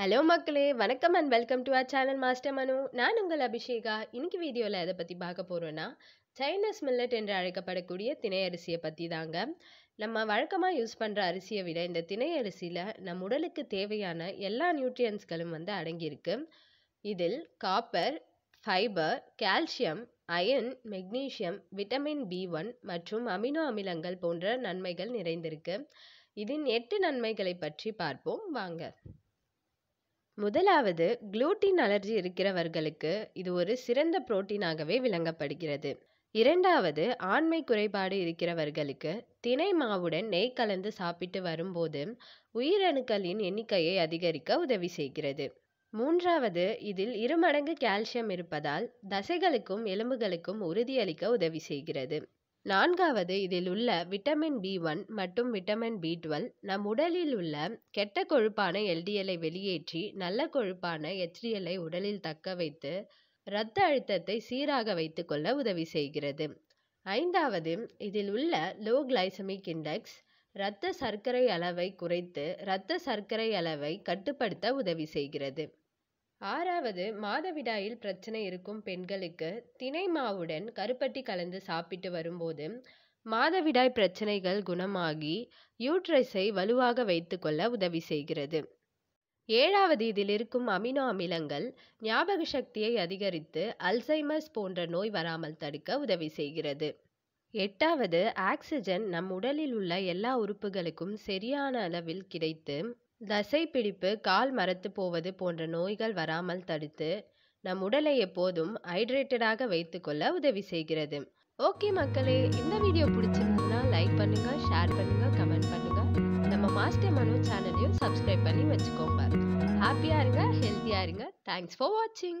hello மக்களே வணக்கம் and welcome to our channel master Manu நான் உங்கள் அபிஷேகா இன்னைக்கு வீடியோவில் எதை பற்றி பார்க்க போகிறோன்னா சைனஸ் மில்லட் என்று அழைக்கப்படக்கூடிய திணை அரிசியை பற்றி தாங்க நம்ம வழக்கமாக யூஸ் பண்ணுற அரிசியை விட இந்த திணை அரிசியில் நம் உடலுக்கு தேவையான எல்லா நியூட்ரியன்ஸ்களும் வந்து அடங்கியிருக்கு இதில் copper fibre calcium iron magnesium vitamin B one மற்றும் அமினோ அமிலங்கள் போன்ற நன்மைகள் நிறைந்திருக்கு இதன் எட்டு நன்மைகளை பற்றி பார்ப்போம் வாங்க முதலாவது குளூட்டின் அலர்ஜி இருக்கிறவர்களுக்கு இது ஒரு சிறந்த புரோட்டீனாகவே விளங்கப்படுகிறது இரண்டாவது ஆண்மை குறைபாடு இருக்கிறவர்களுக்கு தினை மாவுடன் நெய் கலந்து சாப்பிட்டு வரும்போது உயிரணுக்களின் எண்ணிக்கையை அதிகரிக்க உதவி செய்கிறது மூன்றாவது இதில் இருமடங்கு கால்சியம் இருப்பதால் தசைகளுக்கும் எலும்புகளுக்கும் உறுதியளிக்க உதவி செய்கிறது நான்காவது இதில் உள்ள விட்டமின் பி ஒன் மற்றும் விட்டமின் பி டுவெல் நம் உடலில் உள்ள கெட்ட கொழுப்பான எல்டிஎல்லை வெளியேற்றி நல்ல கொழுப்பான ஹெச்டிஎல்லை உடலில் தக்க வைத்து இரத்த அழுத்தத்தை சீராக வைத்துக்கொள்ள உதவி செய்கிறது ஐந்தாவது இதில் உள்ள லோ கிளைசமிக் இண்டெக்ஸ் இரத்த சர்க்கரை அளவை குறைத்து இரத்த சர்க்கரை அளவை கட்டுப்படுத்த உதவி செய்கிறது ஆறாவது மாதவிடாயில் பிரச்சனை இருக்கும் பெண்களுக்கு தினை மாவுடன் கருப்பட்டி கலந்து சாப்பிட்டு வரும்போது மாதவிடாய் பிரச்சனைகள் குணமாகி யூட்ரஸை வலுவாக வைத்துக்கொள்ள உதவி செய்கிறது ஏழாவது இதில் இருக்கும் அமினோ அமிலங்கள் ஞாபக சக்தியை அதிகரித்து அல்சைமர்ஸ் போன்ற நோய் வராமல் தடுக்க உதவி செய்கிறது எட்டாவது ஆக்சிஜன் நம் உடலில் உள்ள எல்லா உறுப்புகளுக்கும் சரியான அளவில் கிடைத்து தசை பிடிப்பு கால் மரத்து போவது போன்ற நோய்கள் வராமல் தடுத்து நம் உடலை எப்போதும் ஹைட்ரேட்டடாக வைத்துக்கொள்ள உதவி செய்கிறது ஓகே மக்களே இந்த வீடியோ பிடிச்சிருந்ததுன்னா லைக் பண்ணுங்க ஷேர் பண்ணுங்க கமெண்ட் பண்ணுங்க நம்ம மாஸ்டர் மனு சேனலையும் சப்ஸ்கிரைப் பண்ணி வச்சுக்கோங்க ஹாப்பியாக இருங்க ஹெல்த்தியாக இருங்க தேங்க்ஸ் ஃபார் வாட்சிங்